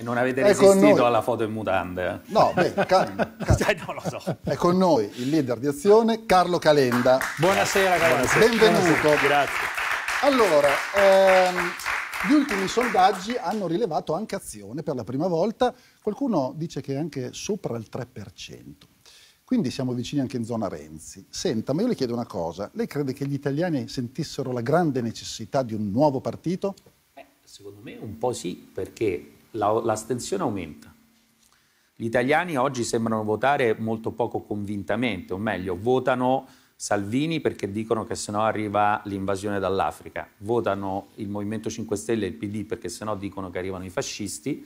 E non avete resistito alla foto in mutande. Eh? No, beh, calma. calma. Cioè, non lo so. È con noi il leader di azione, Carlo Calenda. Buonasera, Carlo. Buonasera. Benvenuto. Buonasera. Grazie. Allora, ehm, gli ultimi sondaggi hanno rilevato anche azione per la prima volta. Qualcuno dice che è anche sopra il 3%. Quindi siamo vicini anche in zona Renzi. Senta, ma io le chiedo una cosa. Lei crede che gli italiani sentissero la grande necessità di un nuovo partito? Eh, secondo me un po' sì, perché la, l'astensione aumenta. Gli italiani oggi sembrano votare molto poco convintamente, o meglio, votano Salvini perché dicono che sennò arriva l'invasione dall'Africa, votano il Movimento 5 Stelle e il PD perché sennò dicono che arrivano i fascisti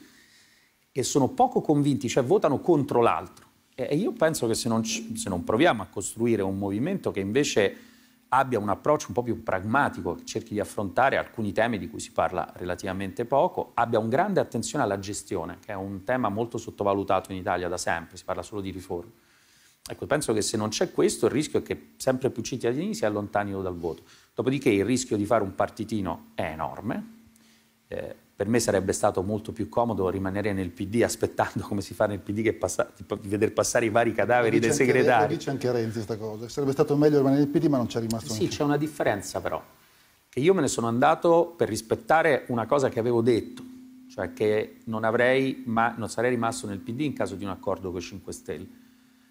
e sono poco convinti, cioè votano contro l'altro. E io penso che se non, se non proviamo a costruire un movimento che invece abbia un approccio un po' più pragmatico, che cerchi di affrontare alcuni temi di cui si parla relativamente poco, abbia un grande attenzione alla gestione, che è un tema molto sottovalutato in Italia da sempre, si parla solo di riforme. Ecco, penso che se non c'è questo il rischio è che sempre più cittadini si allontanino dal voto. Dopodiché il rischio di fare un partitino è enorme. Eh, per me sarebbe stato molto più comodo rimanere nel PD aspettando come si fa nel PD che passa, veder passare i vari cadaveri dei segretari. Lo dice anche Renzi questa cosa. Sarebbe stato meglio rimanere nel PD ma non c'è rimasto Sì, c'è una differenza però. Che io me ne sono andato per rispettare una cosa che avevo detto, cioè che non, avrei, non sarei rimasto nel PD in caso di un accordo con i 5 Stelle.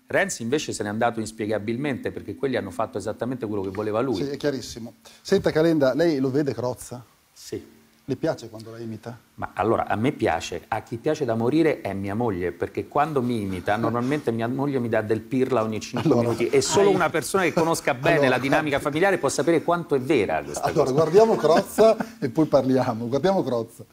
Renzi invece se n'è andato inspiegabilmente perché quelli hanno fatto esattamente quello che voleva lui. Sì, è chiarissimo. Senta Calenda, lei lo vede Crozza? Sì. Le piace quando la imita? Ma allora, a me piace, a chi piace da morire è mia moglie, perché quando mi imita, normalmente mia moglie mi dà del pirla ogni 5 allora, minuti e solo hai... una persona che conosca bene allora, la dinamica familiare può sapere quanto è vera questa allora, cosa. guardiamo Crozza e poi parliamo. Guardiamo Crozza.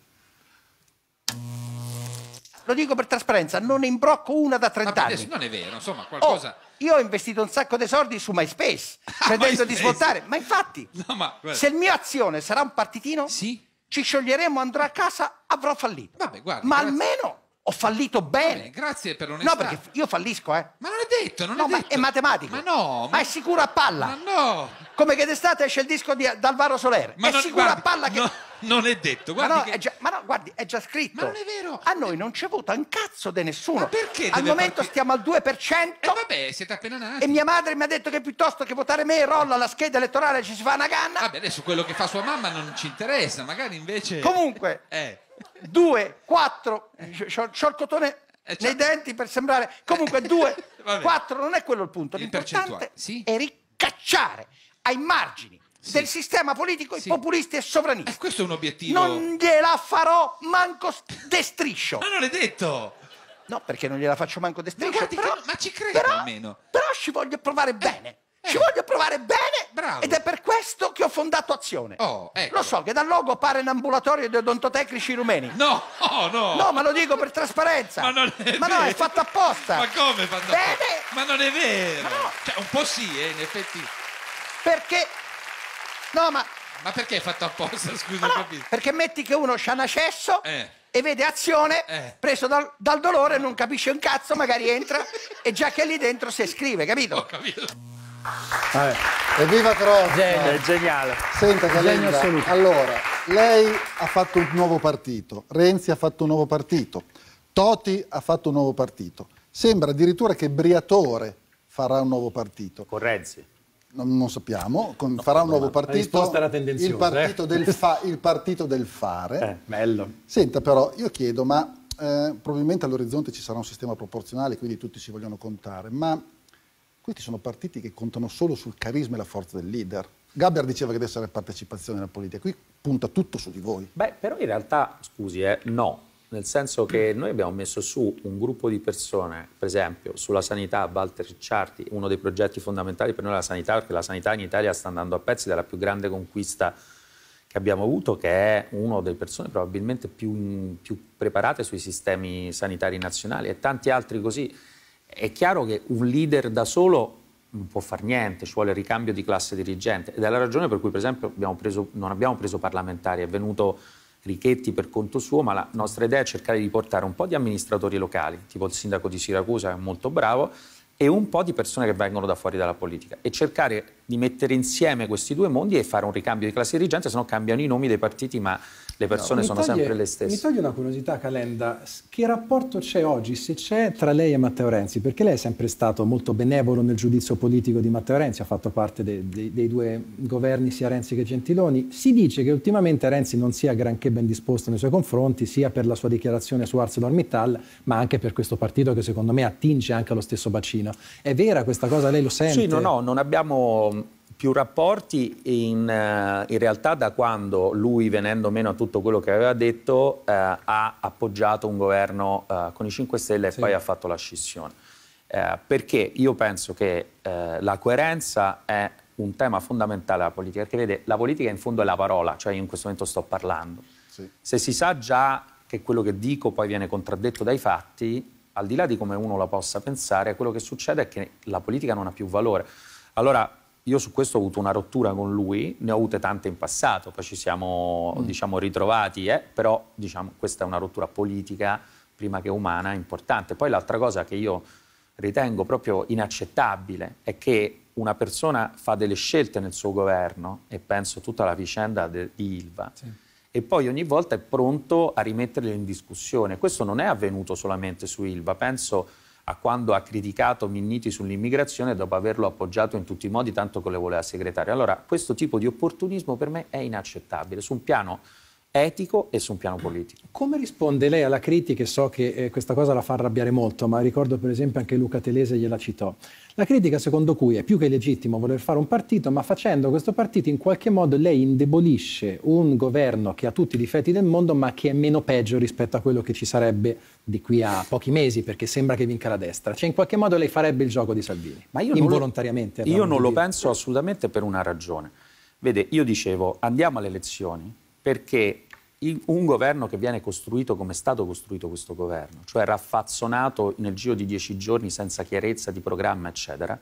Lo dico per trasparenza, non imbrocco una da 30 anni. Non è vero, insomma, qualcosa... Oh. Io ho investito un sacco di soldi su MySpace, credendo MySpace. di svoltare. Ma infatti, no, ma... se il mio azione sarà un partitino, sì ci scioglieremo, andrà a casa, avrò fallito. Vabbè, guarda, Ma grazie. almeno ho fallito bene. grazie per l'onestà. No, perché io fallisco, eh. Ma non è detto, non no, è detto. È matematica. Ma no. Ma, è sicuro a palla. Ma no. Come che d'estate esce il disco di Alvaro Soler. Ma è non, sicuro guardi, a palla che... No, non è detto, guardi ma no, che... è già, ma no, guardi, è già scritto. Ma non è vero. A noi non c'è vota un cazzo di nessuno. Ma perché Al momento partire? stiamo al 2%. E eh, vabbè, siete appena nati. E mia madre mi ha detto che piuttosto che votare me rolla la scheda elettorale ci si fa una canna. Vabbè, adesso quello che fa sua mamma non ci interessa, magari invece... Comunque... eh due, quattro, c'ho il cotone eh, nei certo. denti per sembrare... Comunque due, quattro, non è quello il punto. L'importante sì? è ricacciare ai margini sì. del sistema politico sì. i populisti e sovranisti. Eh, questo è un obiettivo. Non gliela farò manco destriscio. Ma non è detto! No, perché non gliela faccio manco destriscio. Ma, guardi, però, ma ci credo però, almeno. Però ci voglio provare eh. bene. Ci voglio provare bene Bravo. ed è per questo che ho fondato Azione. Oh, ecco. Lo so che dal logo pare un ambulatorio di odontotecnici rumeni. No, oh, no. No, ma lo dico per trasparenza. Ma, non è ma vero. no, è fatto apposta. Ma come è fatto bene. apposta? Ma non è vero. No. Cioè, un po' sì, eh, in effetti. Perché... No, ma... Ma perché è fatto apposta, scusa, no, capito? Perché metti che uno c'ha un accesso... Eh e vede azione eh. preso dal, dal, dolore, non capisce un cazzo, magari entra e già che è lì dentro si scrive, capito? Ho capito. Vabbè. Evviva Crozza! Genio. È geniale. Senta, Calenda, allora, lei ha fatto un nuovo partito, Renzi ha fatto un nuovo partito, Toti ha fatto un nuovo partito. Sembra addirittura che Briatore farà un nuovo partito. Con Renzi. Non, non sappiamo, con- farà un nuovo partito. risposta il, partito eh. del fa- il partito del fare. Eh, bello. Senta però, io chiedo, ma eh, probabilmente all'orizzonte ci sarà un sistema proporzionale, quindi tutti si vogliono contare, ma questi sono partiti che contano solo sul carisma e la forza del leader. Gaber diceva che deve essere partecipazione alla politica, qui punta tutto su di voi. Beh, però in realtà, scusi, eh, no, nel senso che noi abbiamo messo su un gruppo di persone, per esempio sulla sanità, Walter Ricciardi, uno dei progetti fondamentali per noi è la sanità, perché la sanità in Italia sta andando a pezzi dalla più grande conquista che abbiamo avuto, che è una delle persone probabilmente più, più preparate sui sistemi sanitari nazionali e tanti altri così è chiaro che un leader da solo non può fare niente, ci vuole il ricambio di classe dirigente ed è la ragione per cui per esempio abbiamo preso, non abbiamo preso parlamentari, è venuto Richetti per conto suo, ma la nostra idea è cercare di portare un po' di amministratori locali, tipo il sindaco di Siracusa che è molto bravo, e un po' di persone che vengono da fuori dalla politica e cercare di mettere insieme questi due mondi e fare un ricambio di classe dirigente, se no cambiano i nomi dei partiti, ma le persone no, sono toglie, sempre le stesse. Mi toglie una curiosità, Calenda, che rapporto c'è oggi, se c'è, tra lei e Matteo Renzi? Perché lei è sempre stato molto benevolo nel giudizio politico di Matteo Renzi, ha fatto parte dei, dei, dei due governi, sia Renzi che Gentiloni. Si dice che ultimamente Renzi non sia granché ben disposto nei suoi confronti, sia per la sua dichiarazione su ArcelorMittal, ma anche per questo partito che secondo me attinge anche allo stesso bacino. È vera questa cosa? Lei lo sente? Sì, no, no, non abbiamo più rapporti in, eh, in, realtà da quando lui, venendo meno a tutto quello che aveva detto, eh, ha appoggiato un governo eh, con i 5 Stelle e sì. poi ha fatto la scissione. Eh, perché io penso che eh, la coerenza è un tema fondamentale della politica, perché vede, la politica in fondo è la parola, cioè io in questo momento sto parlando. Sì. Se si sa già che quello che dico poi viene contraddetto dai fatti, al di là di come uno la possa pensare, quello che succede è che la politica non ha più valore. Allora, io su questo ho avuto una rottura con lui, ne ho avute tante in passato, poi ci siamo mm. diciamo, ritrovati, eh? però diciamo, questa è una rottura politica prima che umana importante. Poi l'altra cosa che io ritengo proprio inaccettabile è che una persona fa delle scelte nel suo governo, e penso tutta la vicenda di Ilva, sì. e poi ogni volta è pronto a rimetterle in discussione. Questo non è avvenuto solamente su Ilva, penso a quando ha criticato Minniti sull'immigrazione dopo averlo appoggiato in tutti i modi, tanto che le voleva segretario. Allora, questo tipo di opportunismo per me è inaccettabile. Su un piano etico e su un piano politico. Come risponde lei alla critica? So che eh, questa cosa la fa arrabbiare molto, ma ricordo per esempio anche Luca Telese gliela citò. La critica secondo cui è più che legittimo voler fare un partito, ma facendo questo partito in qualche modo lei indebolisce un governo che ha tutti i difetti del mondo, ma che è meno peggio rispetto a quello che ci sarebbe di qui a pochi mesi, perché sembra che vinca la destra. Cioè in qualche modo lei farebbe il gioco di Salvini, ma io involontariamente. Non lo, io non lo penso assolutamente per una ragione. Vede, io dicevo andiamo alle elezioni perché un governo che viene costruito come è stato costruito questo governo, cioè raffazzonato nel giro di dieci giorni senza chiarezza di programma, eccetera,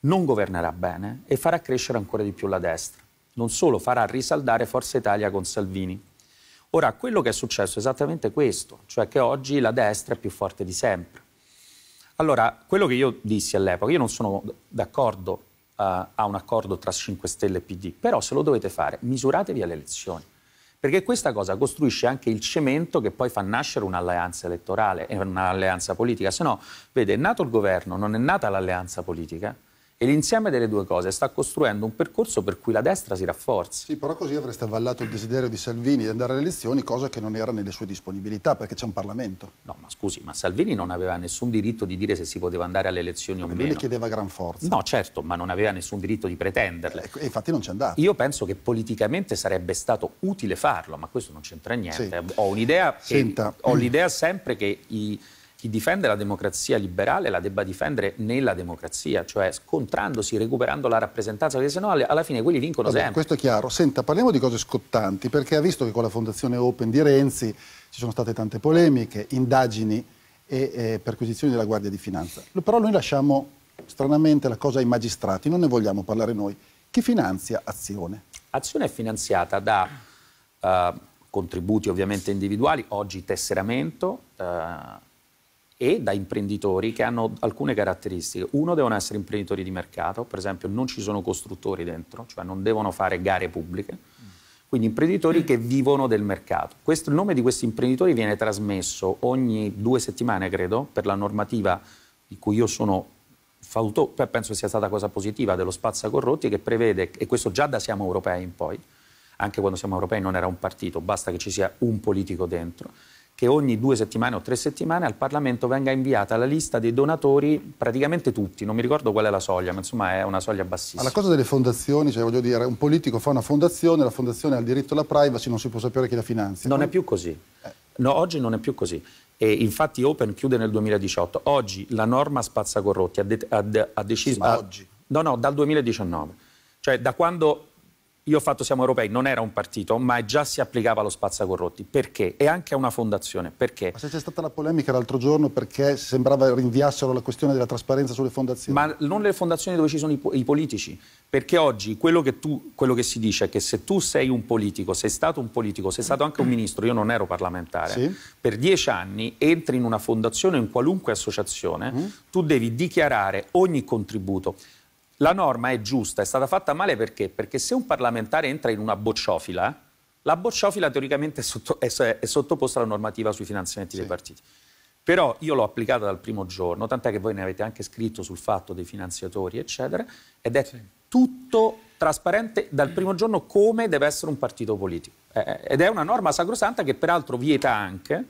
non governerà bene e farà crescere ancora di più la destra. Non solo, farà risaldare Forza Italia con Salvini. Ora, quello che è successo è esattamente questo, cioè che oggi la destra è più forte di sempre. Allora, quello che io dissi all'epoca, io non sono d'accordo uh, a un accordo tra 5 Stelle e PD, però se lo dovete fare, misuratevi alle elezioni perché questa cosa costruisce anche il cemento che poi fa nascere un'alleanza elettorale e un'alleanza politica. Se no, vede, è nato il governo, non è nata l'alleanza politica. E l'insieme delle due cose sta costruendo un percorso per cui la destra si rafforza. Sì, però così avreste avvallato il desiderio di Salvini di andare alle elezioni, cosa che non era nelle sue disponibilità, perché c'è un Parlamento. No, ma scusi, ma Salvini non aveva nessun diritto di dire se si poteva andare alle elezioni ma o lui meno. Lui le chiedeva gran forza. No, certo, ma non aveva nessun diritto di pretenderle. Ecco, e infatti non c'è andato. Io penso che politicamente sarebbe stato utile farlo, ma questo non c'entra niente. Sì. Ho un'idea, che, ho l'idea sempre che i chi difende la democrazia liberale la debba difendere nella democrazia, cioè scontrandosi, recuperando la rappresentanza, perché sennò alla fine quelli vincono Vabbè, sempre. Questo è chiaro. Senta, parliamo di cose scottanti, perché ha visto che con la Fondazione Open di Renzi ci sono state tante polemiche, indagini e eh, perquisizioni della Guardia di Finanza. Però noi lasciamo stranamente la cosa ai magistrati, non ne vogliamo parlare noi. Chi finanzia Azione? Azione è finanziata da eh, contributi ovviamente individuali, oggi tesseramento, eh, e da imprenditori che hanno alcune caratteristiche. Uno, devono essere imprenditori di mercato, per esempio non ci sono costruttori dentro, cioè non devono fare gare pubbliche, quindi imprenditori che vivono del mercato. Questo, il nome di questi imprenditori viene trasmesso ogni due settimane, credo, per la normativa di cui io sono fautore, penso sia stata cosa positiva, dello spazzacorrotti che prevede, e questo già da siamo europei in poi, anche quando siamo europei non era un partito, basta che ci sia un politico dentro, che ogni due settimane o tre settimane al Parlamento venga inviata la lista dei donatori, praticamente tutti, non mi ricordo qual è la soglia, ma insomma è una soglia bassissima. Ma la cosa delle fondazioni, cioè voglio dire, un politico fa una fondazione, la fondazione ha il diritto alla privacy, non si può sapere chi la finanzia. Non Poi... è più così. Eh. No, oggi non è più così. E infatti Open chiude nel 2018. Oggi la norma spazzacorrotti ha, de- ha, de- ha deciso... Sì, ma oggi? No, no, dal 2019. Cioè da quando io ho fatto Siamo Europei, non era un partito, ma già si applicava lo spazzacorrotti. Perché? E anche a una fondazione. Perché? Ma se c'è stata la polemica l'altro giorno perché sembrava rinviassero la questione della trasparenza sulle fondazioni. Ma non le fondazioni dove ci sono i, i politici. Perché oggi quello che, tu, quello che, si dice è che se tu sei un politico, sei stato un politico, sei stato anche un ministro, io non ero parlamentare, sì. per dieci anni entri in una fondazione o in qualunque associazione, mm. tu devi dichiarare ogni contributo la norma è giusta, è stata fatta male perché? Perché se un parlamentare entra in una bocciofila, la bocciofila teoricamente è, sotto, è, è sottoposta alla normativa sui finanziamenti sì. dei partiti. Però io l'ho applicata dal primo giorno, tant'è che voi ne avete anche scritto sul fatto dei finanziatori, eccetera, ed è sì. tutto trasparente dal primo mm. giorno come deve essere un partito politico. Eh, eh, ed è una norma sacrosanta che peraltro vieta anche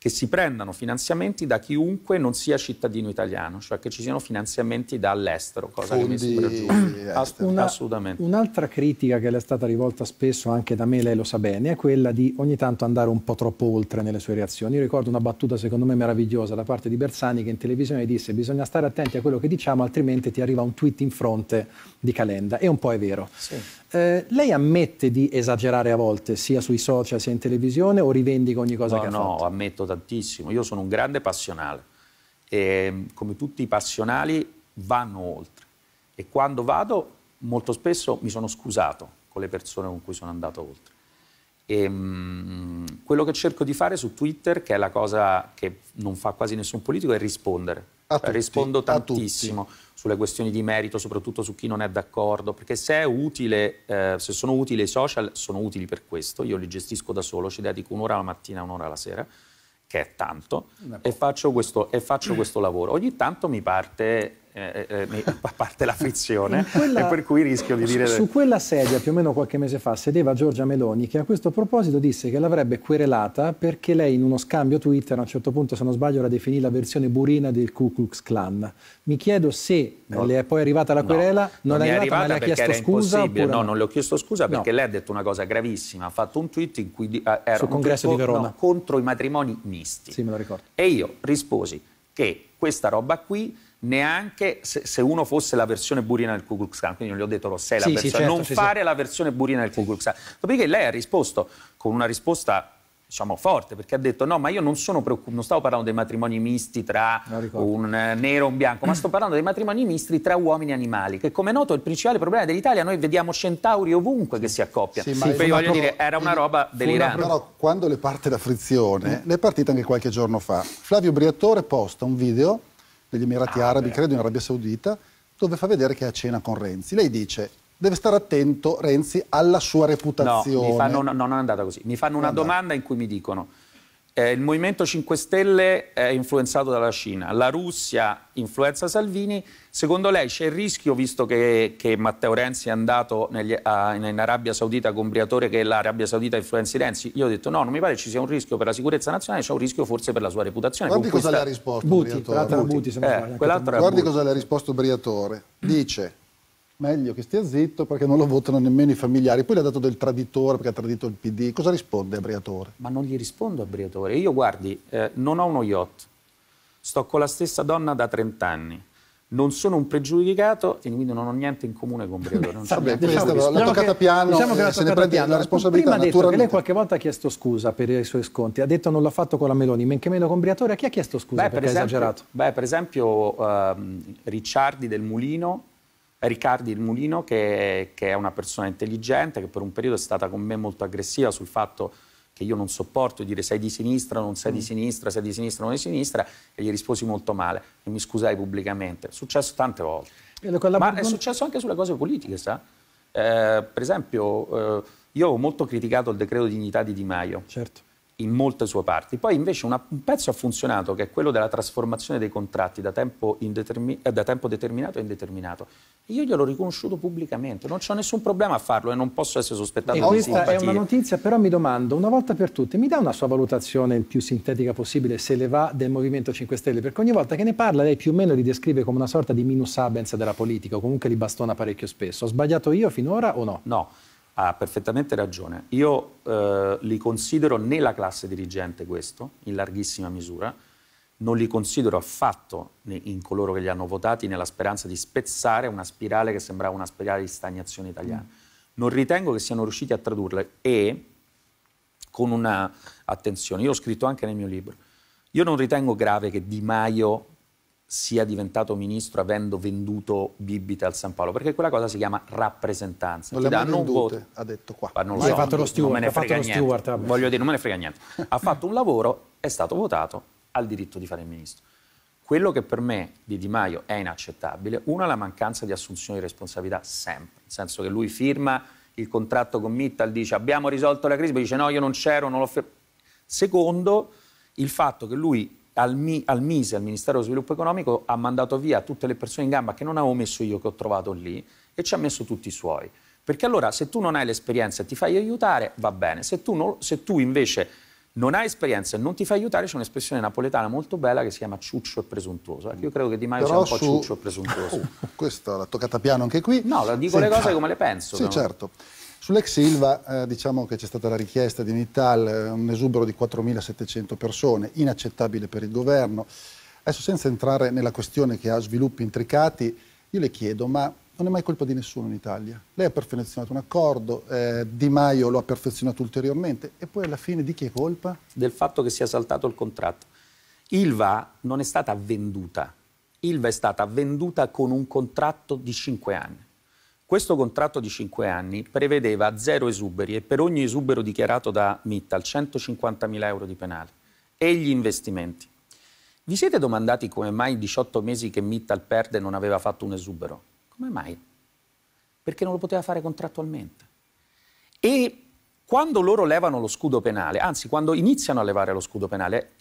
che si prendano finanziamenti da chiunque non sia cittadino italiano, cioè che ci siano finanziamenti dall'estero, cosa Fondi che mi sembra giusto. Ah, una, assolutamente. Un'altra critica che le è stata rivolta spesso anche da me, lei lo sa bene, è quella di ogni tanto andare un po' troppo oltre nelle sue reazioni. Io ricordo una battuta secondo me meravigliosa da parte di Bersani che in televisione disse bisogna stare attenti a quello che diciamo altrimenti ti arriva un tweet in fronte di Calenda e un po' è vero. Sì. Eh, lei ammette di esagerare a volte, sia sui social sia in televisione, o rivendica ogni cosa no, che no, ha fatto? No, ammetto tantissimo. Io sono un grande passionale. E, come tutti i passionali, vanno oltre. E quando vado, molto spesso mi sono scusato con le persone con cui sono andato oltre. E, ehm, mh, quello che cerco di fare su Twitter, che è la cosa che non fa quasi nessun politico, è rispondere tutti, rispondo tantissimo sulle questioni di merito, soprattutto su chi non è d'accordo, perché se, utile, eh, se sono utili i social, sono utili per questo, io li gestisco da solo, ci dedico un'ora la mattina, un'ora la sera, che è tanto, e faccio, questo, e faccio questo lavoro. Ogni tanto mi parte eh, eh, eh, mi parte la frizione quella, e per cui rischio di dire... Su, quella sedia più o meno qualche mese fa sedeva Giorgia Meloni che a questo proposito disse che l'avrebbe querelata perché lei in uno scambio Twitter a un certo punto se non sbaglio la definì la versione burina del Ku Klux Klan. Mi chiedo se no. le è poi arrivata la querela, no, non, non è arrivata, arrivata ma le ha chiesto scusa? Oppure... No, non le ho chiesto scusa perché no. lei ha detto una cosa gravissima, ha fatto un tweet in cui era Sul congresso di Verona. contro i matrimoni misti. Sì, me lo ricordo. E io risposi che questa roba qui neanche se, se, uno fosse la versione burina del Ku Klux Klan, quindi non gli ho detto lo sei sì, la versione, sì, certo, non sì, fare la versione burina del Ku Klux Klan. Dopodiché lei ha risposto con una risposta diciamo forte perché ha detto no ma io non sono preoccupato non stavo parlando dei matrimoni misti tra un eh, nero e un bianco ma sto parlando dei matrimoni misti tra uomini e animali che come è noto è il principale problema dell'Italia noi vediamo centauri ovunque che si accoppiano sì, quindi voglio dire era una roba dell'Iran però quando le parte la frizione mm. le è partita anche qualche giorno fa Flavio Briatore posta un video degli Emirati ah, Arabi, beh. credo in Arabia Saudita, dove fa vedere che è a cena con Renzi. Lei dice deve stare attento Renzi alla sua reputazione. No, fanno, no non è andata così. Mi fanno una domanda in cui mi dicono eh, il Movimento 5 Stelle è influenzato dalla Cina, la Russia influenza Salvini. Secondo lei c'è il rischio, visto che, che Matteo Renzi è andato negli, a, in Arabia Saudita con Briatore, che l'Arabia Saudita influenzi Renzi? Io ho detto no, non mi pare ci sia un rischio per la sicurezza nazionale, c'è un rischio forse per la sua reputazione. Guardi cosa questa... le ha risposto Buti, Briatore. Buti, Buti, eh, Guardi cosa le ha risposto Briatore. Dice meglio che stia zitto perché non lo votano nemmeno i familiari. Poi le ha dato del traditore perché ha tradito il PD. Cosa risponde a Briatore? Ma non gli rispondo a Briatore. Io, guardi, eh, non ho uno yacht. Sto con la stessa donna da 30 anni. Non sono un pregiudicato e quindi non ho niente in comune con Briatore. Non Vabbè, questa, diciamo l'ha toccata che, piano, diciamo che eh, se ne prende la responsabilità Prima naturalmente. Prima lei qualche volta ha chiesto scusa per i suoi sconti. Ha detto non l'ha fatto con la Meloni, men che meno con Briatore. A chi ha chiesto scusa beh, perché per esempio, ha esagerato? Beh, per esempio ehm, Ricciardi del Mulino Riccardi il Mulino, che, che, è una persona intelligente, che per un periodo è stata con me molto aggressiva sul fatto che io non sopporto dire sei di sinistra, non sei di mm. sinistra, sei di sinistra, non di sinistra, e gli risposi molto male e mi scusai pubblicamente. È successo tante volte. Quella... Ma è successo anche sulle cose politiche, sa? Eh, per esempio, eh, io ho molto criticato il decreto dignità di Di Maio. Certo in molte sue parti. Poi invece una, un pezzo ha funzionato, che è quello della trasformazione dei contratti da tempo, indetermin- eh, da tempo determinato a indeterminato. Io glielo ho riconosciuto pubblicamente, non ho nessun problema a farlo e non posso essere sospettato e di Questa simpatie. è una notizia, però mi domando, una volta per tutte, mi dà una sua valutazione il più sintetica possibile, se le va, del Movimento 5 Stelle? Perché ogni volta che ne parla lei più o meno li descrive come una sorta di minus abens della politica, o comunque li bastona parecchio spesso. Ho sbagliato io finora o no? No ha perfettamente ragione. Io eh, li considero nella classe dirigente questo, in larghissima misura, non li considero affatto in coloro che li hanno votati nella speranza di spezzare una spirale che sembrava una spirale di stagnazione italiana. Mm. Non ritengo che siano riusciti a tradurla e con una attenzione, io ho scritto anche nel mio libro, io non ritengo grave che Di Maio sia diventato ministro avendo venduto bibite al San Paolo, perché quella cosa si chiama rappresentanza. Non le danno vendute, un voto. ha detto qua. Ma non lo so, fatto lo steward, ha fatto lo steward. Voglio dire, non me ne frega niente. ha fatto un lavoro, è stato votato, ha il diritto di fare il ministro. Quello che per me di Di Maio è inaccettabile, una è la mancanza di assunzione di responsabilità sempre, nel senso che lui firma il contratto con Mittal, dice abbiamo risolto la crisi, poi dice no, io non c'ero, non l'ho fermato. Secondo, il fatto che lui al, Mi, al MISE, al Ministero dello Sviluppo Economico, ha mandato via tutte le persone in gamba che non avevo messo io, che ho trovato lì, e ci ha messo tutti i suoi. Perché allora se tu non hai l'esperienza e ti fai aiutare, va bene. Se tu, no, se tu invece non hai esperienza e non ti fai aiutare, c'è un'espressione napoletana molto bella che si chiama ciuccio e presuntuoso. Ecco, io credo che Di Maio Però sia un po' ciuccio e presuntuoso. Oh, questa l'ha toccata piano anche qui. No, dico Senta. le cose come le penso. Sì, no? certo. Sull'ex Silva eh, diciamo che c'è stata la richiesta di Mittal, eh, un esubero di 4.700 persone, inaccettabile per il governo. Adesso senza entrare nella questione che ha sviluppi intricati, io le chiedo, ma non è mai colpa di nessuno in Italia. Lei ha perfezionato un accordo, eh, Di Maio lo ha perfezionato ulteriormente e poi alla fine di chi è colpa? Del fatto che sia saltato il contratto. Ilva non è stata venduta, Ilva è stata venduta con un contratto di 5 anni. Questo contratto di 5 anni prevedeva zero esuberi e per ogni esubero dichiarato da Mittal 150.000 euro di penale e gli investimenti. Vi siete domandati come mai 18 mesi che Mittal perde non aveva fatto un esubero? Come mai? Perché non lo poteva fare contrattualmente. E quando loro levano lo scudo penale, anzi quando iniziano a levare lo scudo penale,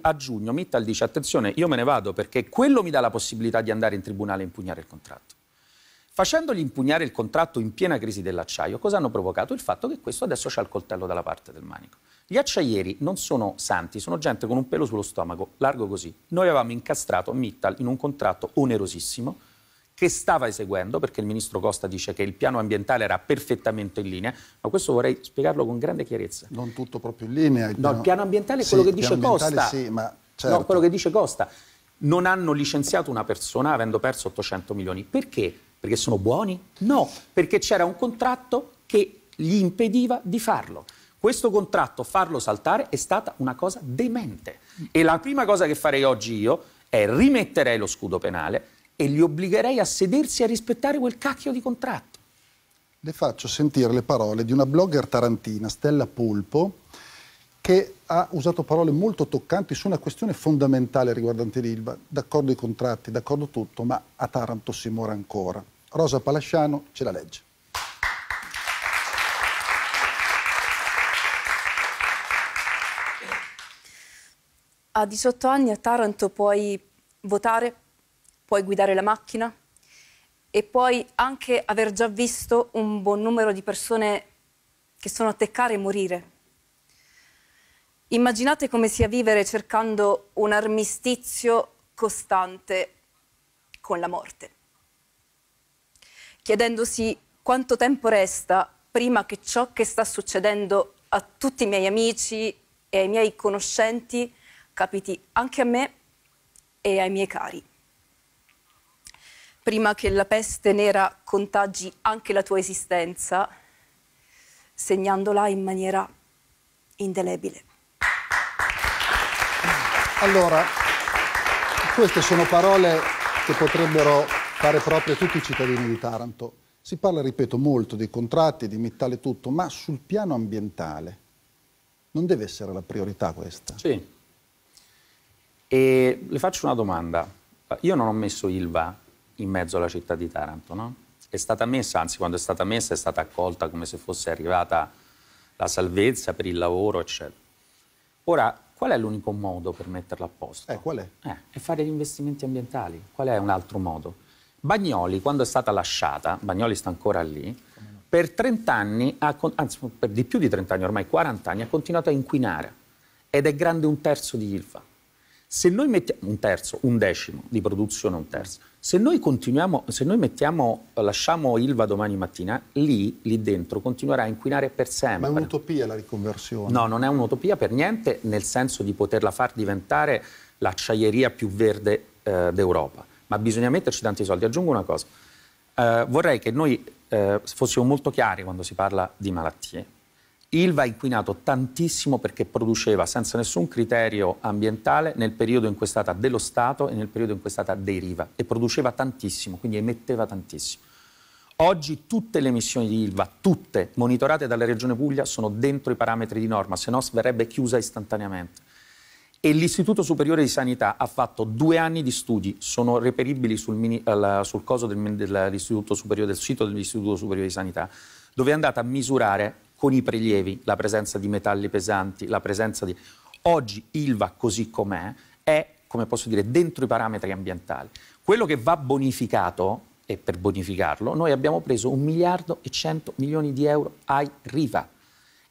a giugno Mittal dice attenzione, io me ne vado perché quello mi dà la possibilità di andare in tribunale e impugnare il contratto. Facendogli impugnare il contratto in piena crisi dell'acciaio, cosa hanno provocato? Il fatto che questo adesso ha il coltello dalla parte del manico. Gli acciaieri non sono santi, sono gente con un pelo sullo stomaco, largo così. Noi avevamo incastrato Mittal in un contratto onerosissimo che stava eseguendo, perché il ministro Costa dice che il piano ambientale era perfettamente in linea, ma questo vorrei spiegarlo con grande chiarezza. Non tutto proprio in linea. No, il piano ambientale è quello sì, che dice Costa. Sì, ma certo. No, quello certo. che dice Costa non hanno licenziato una persona avendo perso 800 milioni. Perché? Perché sono buoni? No, perché c'era un contratto che gli impediva di farlo. Questo contratto, farlo saltare, è stata una cosa demente. E la prima cosa che farei oggi io è rimetterei lo scudo penale e li obbligherei a sedersi a rispettare quel cacchio di contratto. Le faccio sentire le parole di una blogger tarantina, Stella Pulpo, che ha usato parole molto toccanti su una questione fondamentale riguardante l'Ilva. D'accordo i contratti, d'accordo tutto, ma a Taranto si muore ancora. Rosa Palasciano ce la legge. A 18 anni a Taranto puoi votare, puoi guidare la macchina e puoi anche aver già visto un buon numero di persone che sono a teccare e morire. Immaginate come sia vivere cercando un armistizio costante con la morte chiedendosi quanto tempo resta prima che ciò che sta succedendo a tutti i miei amici e ai miei conoscenti capiti anche a me e ai miei cari. Prima che la peste nera contagi anche la tua esistenza, segnandola in maniera indelebile. Allora, queste sono parole che potrebbero fare proprio a tutti i cittadini di Taranto. Si parla, ripeto, molto dei contratti, di Mittal tutto, ma sul piano ambientale non deve essere la priorità questa. Sì. E le faccio una domanda. Io non ho messo Ilva in mezzo alla città di Taranto, no? È stata messa, anzi quando è stata messa è stata accolta come se fosse arrivata la salvezza per il lavoro, eccetera. Ora, qual è l'unico modo per metterla a posto? Eh, qual è? Eh, è fare gli investimenti ambientali. Qual è un altro modo? Bagnoli, quando è stata lasciata, Bagnoli sta ancora lì, per 30 anni, ha, anzi per di più di 30 anni, ormai 40 anni, ha continuato a inquinare ed è grande un terzo di Ilva. Se noi mettiamo un terzo, un decimo di produzione, un terzo, se noi, se noi mettiamo, lasciamo Ilva domani mattina, lì, lì dentro continuerà a inquinare per sempre. Ma è un'utopia la riconversione? No, non è un'utopia per niente, nel senso di poterla far diventare l'acciaieria più verde eh, d'Europa ma bisogna metterci tanti soldi. Aggiungo una cosa, eh, vorrei che noi eh, fossimo molto chiari quando si parla di malattie. Ilva ha inquinato tantissimo perché produceva senza nessun criterio ambientale nel periodo in cui è stata dello Stato e nel periodo in cui è stata deriva e produceva tantissimo, quindi emetteva tantissimo. Oggi tutte le emissioni di Ilva, tutte monitorate dalla Regione Puglia, sono dentro i parametri di norma, se no verrebbe chiusa istantaneamente e l'Istituto Superiore di Sanità ha fatto due anni di studi, sono reperibili sul, mini, alla, eh, sul coso del, del, del sito dell'Istituto Superiore di Sanità, dove è andata a misurare con i prelievi la presenza di metalli pesanti, la presenza di... Oggi Ilva, così com'è, è, come posso dire, dentro i parametri ambientali. Quello che va bonificato, e per bonificarlo, noi abbiamo preso un miliardo e cento milioni di euro ai Riva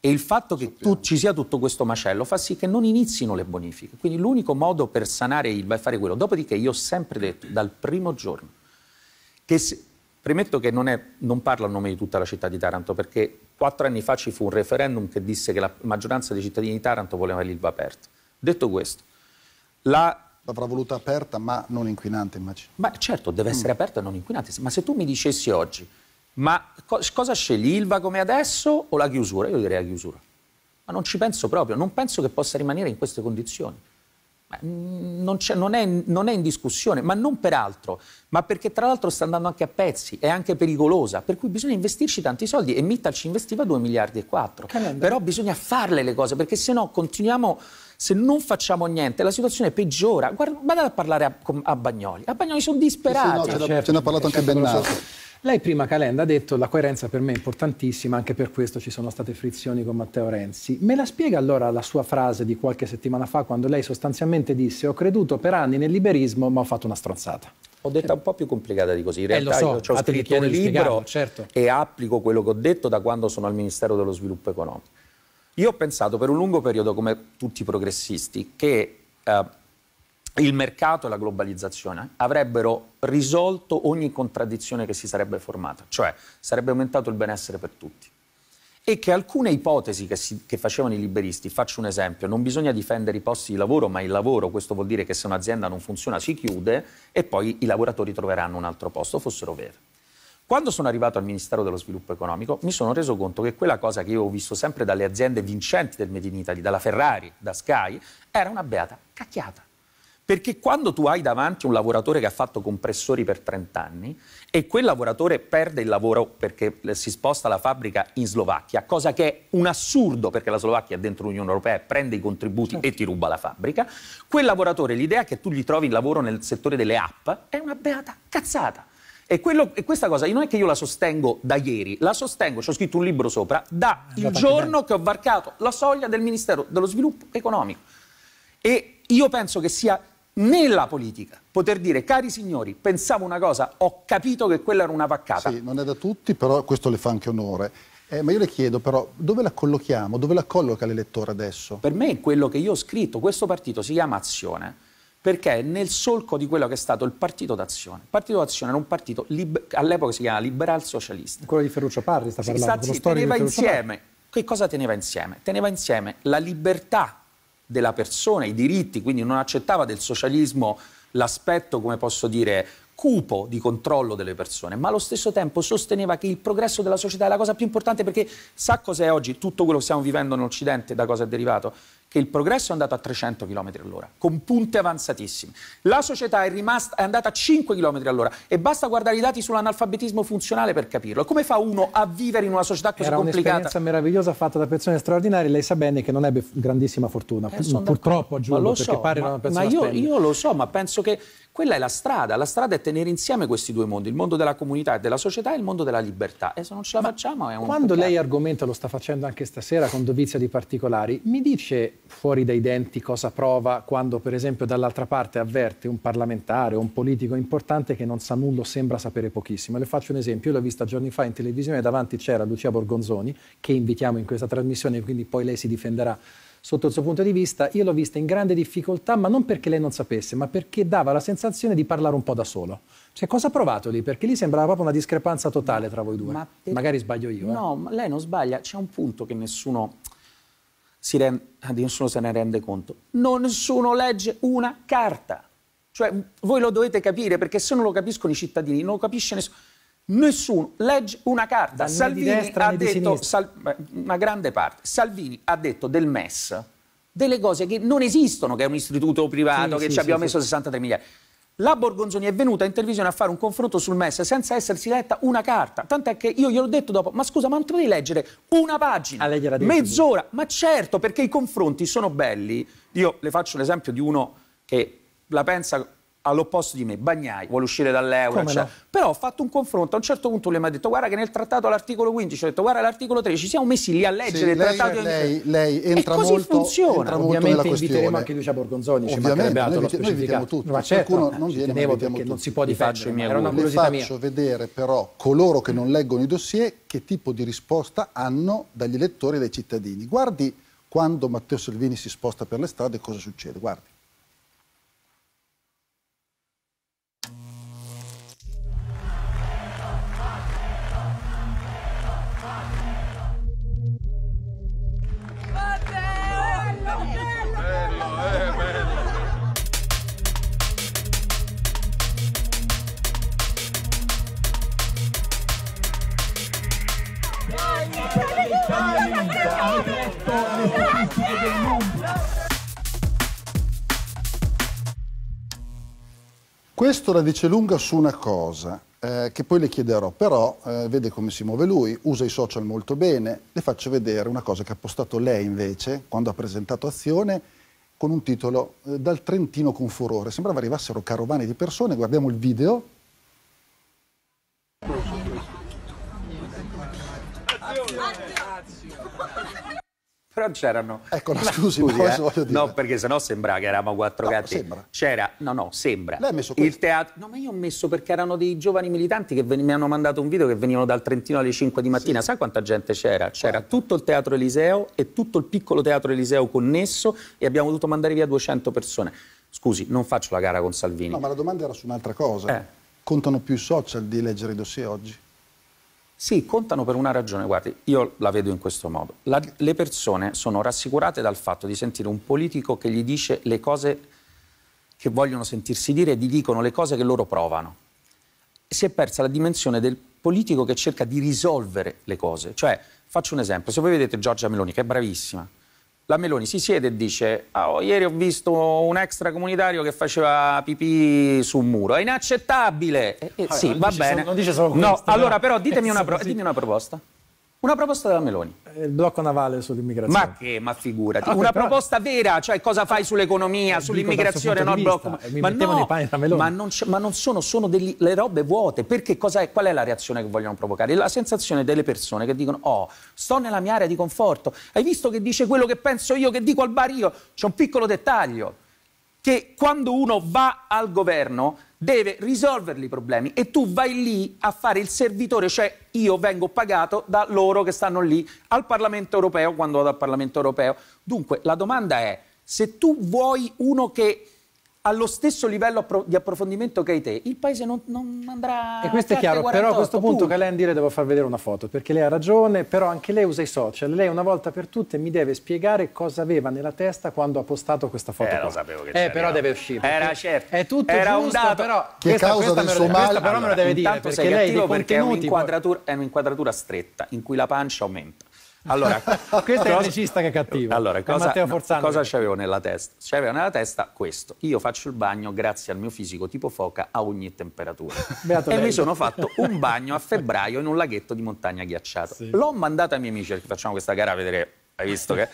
e il fatto che tu, ci sia tutto questo macello fa sì che non inizino le bonifiche. Quindi l'unico modo per sanare il è fare quello. Dopodiché io ho sempre detto, dal primo giorno, che se, premetto che non, è, non parlo a nome di tutta la città di Taranto, perché quattro anni fa ci fu un referendum che disse che la maggioranza dei cittadini di Taranto voleva l'ILVA aperta. Detto questo, la l'avrà voluta aperta ma non inquinante immagino. Ma certo, deve mm. essere mm. aperta e non inquinante, ma se tu mi dicessi oggi ma co- cosa scegli? Ilva come adesso o la chiusura? Io direi la chiusura. Ma non ci penso proprio, non penso che possa rimanere in queste condizioni. Mm, non, non, è, non, è, in discussione, ma non per altro, ma perché tra l'altro sta andando anche a pezzi, è anche pericolosa, per cui bisogna investirci tanti soldi e Mittal ci investiva 2 miliardi e 4. Calenda. Però bisogna farle le cose, perché se no continuiamo, se non facciamo niente, la situazione peggiora. Guarda, andate a parlare a, a Bagnoli, a Bagnoli sono disperati. Sì, sì, no, ce, ne ha certo. parlato anche Bennato. Lei prima, Calenda, ha detto che la coerenza per me è importantissima, anche per questo ci sono state frizioni con Matteo Renzi. Me la spiega allora la sua frase di qualche settimana fa quando lei sostanzialmente disse ho creduto per anni nel liberismo ma ho fatto una stronzata? Ho detta un po' più complicata di così, in eh, realtà eh, so, io ho scritto un libro certo. e applico quello che ho detto da quando sono al Ministero dello Sviluppo Economico. Io ho pensato per un lungo periodo, come tutti i progressisti, che eh, il mercato e la globalizzazione avrebbero risolto ogni contraddizione che si sarebbe formata, cioè sarebbe aumentato il benessere per tutti. E che alcune ipotesi che, si, che, facevano i liberisti, faccio un esempio, non bisogna difendere i posti di lavoro, ma il lavoro, questo vuol dire che se un'azienda non funziona si chiude e poi i lavoratori troveranno un altro posto, fossero vere. Quando sono arrivato al Ministero dello Sviluppo Economico mi sono reso conto che quella cosa che io ho visto sempre dalle aziende vincenti del Made in Italy, dalla Ferrari, da Sky, era una beata cacchiata perché quando tu hai davanti un lavoratore che ha fatto compressori per 30 anni e quel lavoratore perde il lavoro perché si sposta la fabbrica in Slovacchia, cosa che è un assurdo perché la Slovacchia è dentro l'Unione Europea, prende i contributi e ti ruba la fabbrica, quel lavoratore, l'idea che tu gli trovi il lavoro nel settore delle app è una beata cazzata. E, quello, e, questa cosa non è che io la sostengo da ieri, la sostengo, ci ho scritto un libro sopra, da ah, il giorno che ho varcato la soglia del Ministero dello Sviluppo Economico. E io penso che sia nella politica poter dire cari signori pensavo una cosa ho capito che quella era una vaccata sì, non è da tutti però questo le fa anche onore eh, ma io le chiedo però dove la collochiamo dove la colloca l'elettore adesso per me è quello che io ho scritto questo partito si chiama Azione perché è nel solco di quello che è stato il partito d'azione il partito d'azione era un partito all'epoca si chiama liberal socialista quello di Ferruccio Parri sta parlando sì, sta, sì, teneva insieme Parri. che cosa teneva insieme? teneva insieme la libertà della persona, i diritti, quindi non accettava del socialismo l'aspetto, come posso dire, cupo di controllo delle persone, ma allo stesso tempo sosteneva che il progresso della società è la cosa più importante perché sa cos'è oggi tutto quello che stiamo vivendo in Occidente, da cosa è derivato? che il progresso è andato a 300 km all'ora, con punte avanzatissime. La società è, rimasta, è andata a 5 km all'ora e basta guardare i dati sull'analfabetismo funzionale per capirlo. Come fa uno a vivere in una società così Era complicata? È un'esperienza meravigliosa fatta da persone straordinarie, lei sa bene che non ebbe grandissima fortuna, eh, pur, purtroppo aggiungo, so, pare ma, una persona Ma io, io lo so, ma penso che quella è la strada, la strada è tenere insieme questi due mondi, il mondo della comunità e della società e il mondo della libertà. E se non ce la Ma facciamo è un Quando lei argomenta, lo sta facendo anche stasera con dovizia di particolari, mi dice fuori dai denti cosa prova quando per esempio dall'altra parte avverte un parlamentare o un politico importante che non sa nulla o sembra sapere pochissimo. Le faccio un esempio, io l'ho vista giorni fa in televisione, davanti c'era Lucia Borgonzoni, che invitiamo in questa trasmissione, quindi poi lei si difenderà sotto il suo punto di vista, io l'ho vista in grande difficoltà, ma non perché lei non sapesse, ma perché dava la sensazione di parlare un po' da solo. Cioè, cosa ha provato lì? Perché lì sembrava proprio una discrepanza totale tra voi due. Ma per... Magari sbaglio io. Eh. No, eh. lei non sbaglia, c'è un punto che nessuno si, rend... Eh, nessuno se ne rende conto. Non nessuno legge una carta. Cioè, voi lo dovete capire, perché se non lo capiscono i cittadini, non lo capisce nessuno. Nessuno legge una carta. Salvini ha detto, sal, una grande parte, Salvini ha detto del MES delle cose che non esistono, che è un istituto privato, sì, che sì, ci abbiamo sì, messo 63 miliardi. La Borgonzoni è venuta in televisione a fare un confronto sul MES senza essersi letta una carta. Tant'è che io glielo ho detto dopo, ma scusa, ma non ti potevi leggere una pagina, ah, mezz'ora? Ma certo, perché i confronti sono belli. Io le faccio l'esempio di uno che la pensa all'opposto di me, Bagnai vuole uscire dall'euro, cioè. no? però ho fatto un confronto, a un certo punto lui mi ha detto guarda che nel trattato all'articolo 15, ho detto guarda l'articolo 13, ci siamo messi lì a leggere sì, il lei, trattato. Lei, lei entra e così molto, funziona. Entra molto Ovviamente inviteremo anche Lucia Borgonzoni, Ovviamente, ci noi, vi, noi vitiamo tutti, ma cioè, certo, qualcuno non viene, ma tutti. Non si può difendere, mia, era una le curiosità mia. faccio vedere però coloro che non leggono i dossier che tipo di risposta hanno dagli elettori e dai cittadini. Guardi quando Matteo Salvini si sposta per le strade cosa succede, guardi. Questo la dice lunga su una cosa, eh, che poi le chiederò, però eh, vede come si muove lui, usa i social molto bene, le faccio vedere una cosa che ha postato lei invece quando ha presentato Azione con un titolo eh, Dal Trentino con furore, sembrava arrivassero carovane di persone, guardiamo il video. Però c'erano... Ecco, no, scusi, scusi eh? voglio dire. No, perché sennò sembra che eravamo quattro no, gatti. sembra. C'era... No, no, sembra. Lei ha messo questo. Il teatro... No, ma io ho messo perché erano dei giovani militanti che ven... mi hanno mandato un video che venivano dal Trentino alle 5 di mattina. Sì. Sai quanta gente c'era? C'era Quanto. tutto il Teatro Eliseo e tutto il piccolo Teatro Eliseo connesso e abbiamo dovuto mandare via 200 persone. Scusi, non faccio la gara con Salvini. No, ma la domanda era su un'altra cosa. Eh. Contano più i social di leggere i dossier oggi? Sì, contano per una ragione, guardi, io la vedo in questo modo. La, le persone sono rassicurate dal fatto di sentire un politico che gli dice le cose che vogliono sentirsi dire e gli dicono le cose che loro provano. Si è persa la dimensione del politico che cerca di risolvere le cose. Cioè, faccio un esempio, se voi vedete Giorgia Meloni, che è bravissima, la Meloni si siede e dice ah, oh, ieri ho visto un extracomunitario che faceva pipì su un muro, è inaccettabile. Eh, eh, allora, sì, eh, va bene. Solo, non dice solo questo, no, però. allora però ditemi eh, una, pro- ditemi una proposta. Una proposta della Meloni. Il blocco navale sull'immigrazione. Ma che, ma figurati. Okay, una proposta vera, cioè cosa fai sull'economia, sull'immigrazione, non il blocco. Ma no, ma non, ma non, sono, sono delle robe vuote. Perché è, qual è la reazione che vogliono provocare? La sensazione delle persone che dicono, oh, sto nella mia area di conforto. Hai visto che dice quello che penso io, che dico al bar io? C'è un piccolo dettaglio, che quando uno va al governo deve risolverli i problemi e tu vai lì a fare il servitore, cioè io vengo pagato da loro che stanno lì al Parlamento europeo quando vado al Parlamento europeo. Dunque la domanda è se tu vuoi uno che allo stesso livello di approfondimento che hai te, il paese non, non andrà... E questo è chiaro, 48, però a questo punto punto Calendire devo far vedere una foto, perché lei ha ragione, però anche lei usa i social, lei una volta per tutte mi deve spiegare cosa aveva nella testa quando ha postato questa foto eh, qua. lo sapevo che Eh, però deve uscire. Era chef. È tutto Era giusto, un dato. però... Che questa, causa questa del suo male... Questa però allora, me lo deve dire, perché lei dei perché È un'inquadratura, è un'inquadratura stretta, in cui la pancia aumenta. Allora, questo è il regista che è cattivo. Allora, cosa, cosa c'avevo nella testa? C'avevo nella testa questo. Io faccio il bagno grazie al mio fisico tipo foca a ogni temperatura. Beato e lei. mi sono fatto un bagno a febbraio in un laghetto di montagna ghiacciato. Sì. L'ho mandato ai miei amici perché facciamo questa gara a vedere hai visto che?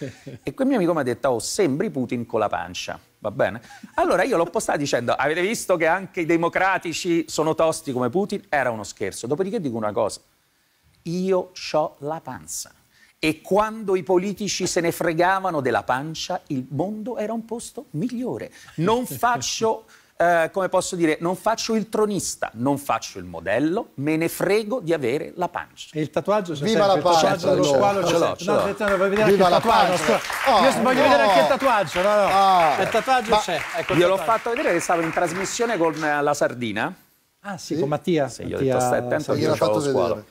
E quel mio amico mi ha detto, oh, sembri Putin con la pancia, va bene? Allora io l'ho postata dicendo, avete visto che anche i democratici sono tosti come Putin? Era uno scherzo. Dopodiché dico una cosa, io ho la panza. E quando i politici se ne fregavano della pancia, il mondo era un posto migliore. Non faccio, eh, come posso dire, non faccio il tronista, non faccio il modello, me ne frego di avere la pancia. E il tatuaggio c'è Viva sempre, la pancia, il dello squalo c'è no, no, aspetta, vedere Viva anche il tatuaggio. Oh, Io voglio no. vedere anche il tatuaggio, no, no. Ah. Il tatuaggio c'è. Ecco gliel'ho fatto vedere che stavo in trasmissione con eh, la Sardina Ah sì, sì? con Mattia. Sì, io Mattia... ho detto stai attento, io fatto squalo.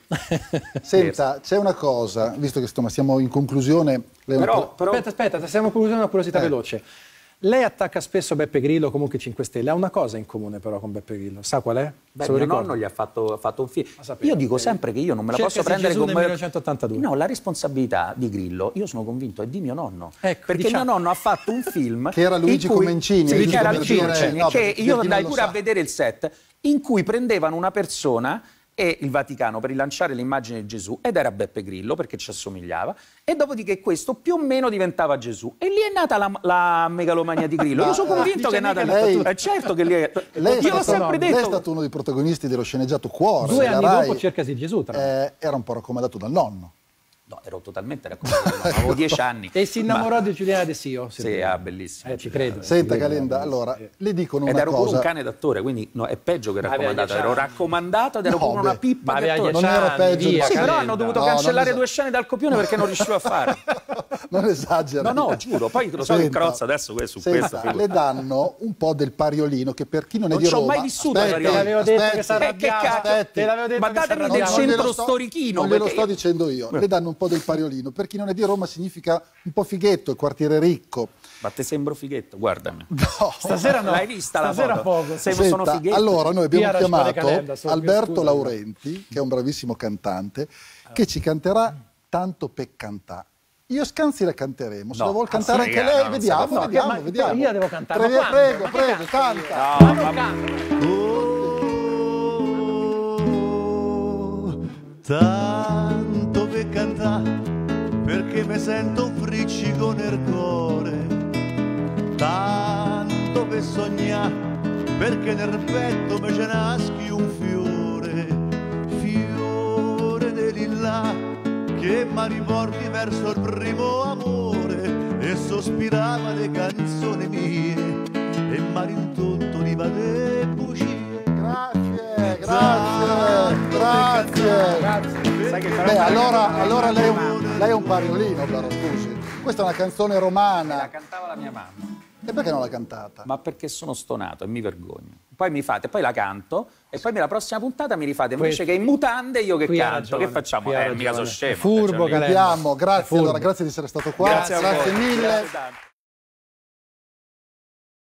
Senta, c'è una cosa, visto che insomma, siamo in conclusione... Però, però... Aspetta, aspetta, siamo in conclusione una curiosità eh. veloce. Lei attacca spesso Beppe Grillo, comunque 5 Stelle. Ha una cosa in comune però con Beppe Grillo. Sa qual è? Beh, mio nonno gli ha fatto, fatto un film. Io dico eh, sempre che io non me la Cerca posso prendere Gesù come... Nel 1982. No, la responsabilità di Grillo, io sono convinto, è di mio nonno. Ecco, perché diciamo... mio nonno ha fatto un film... che era Luigi cui... Comencini. Sì, che era Luigi Comencini, che io andai pure so. a vedere il set in cui prendevano una persona e il Vaticano per rilanciare l'immagine di Gesù ed era Beppe Grillo perché ci assomigliava e dopodiché questo più o meno diventava Gesù e lì è nata la, la megalomania di Grillo io sono ah, convinto che è nata eh, lei, è certo che lì è lei io l'ho sempre detto lei è stato uno dei protagonisti dello sceneggiato Cuore due anni Rai, dopo Cercasi Gesù eh, era un po' raccomandato dal nonno No, ero totalmente raccontato, avevo dieci anni. E si innamorò ma... di Giuliana De Sio. Sì, ah, bellissimo. Eh, ci credo. Senta Calenda, allora, le dicono ed una cosa... Ed ero pure un cane d'attore, quindi no, è peggio che raccomandato. Ero raccomandato ed ero no, una pippa ma di attore. Non era peggio. sì, però hanno dovuto no, cancellare due scene dal copione perché non riuscivo a fare. non esagera. No, no, giuro. Poi lo so in crozza adesso su Senta, questo. le danno un po' del pariolino che per chi non è non di Roma... Non ci ho mai vissuto il pariolino. Te l'avevo detto che sarà... Eh, ma datemi del centro storichino. Non ve lo sto dicendo io. Eh. Le danno un po' del Pariolino. Per chi non è di Roma significa un po' fighetto, il quartiere ricco. Ma te sembro fighetto, guardami. No. Stasera non L'hai vista Stasera la foto? Poco. Senta, sono fighetto. Allora, noi abbiamo chiamato Calenda, Alberto scusa, Laurenti, no. che è un bravissimo cantante, allora. che ci canterà Tanto per cantare. Io Scanzi la canteremo, se no, la vuol cantare anche lei, no, vediamo, no, vediamo, ma, vediamo. Io devo cantare. Prego, prego, prego, canta. No, ma non canto. Oh, e cantare perché mi sento un friccico nel cuore tanto per sognare perché nel petto mi ce naschi un fiore fiore di che mi riporti verso il primo amore e sospirava le canzoni mie e mi rintutto di vade bugie grazie grazie grazie Beh, allora, allora lei, lei, è un pariolino, però, scusi. Questa è una canzone romana. La cantava la mia mamma. E perché non l'ha cantata? Ma perché sono stonato e mi vergogno. Poi mi fate, poi la canto e poi nella prossima puntata mi rifate invece Questo. che in mutande io che canto. Ragione, che facciamo? Eh, mica sono scemo. Furbo, Calembo. Grazie, allora, grazie di essere stato qua. Grazie, grazie, grazie mille. Grazie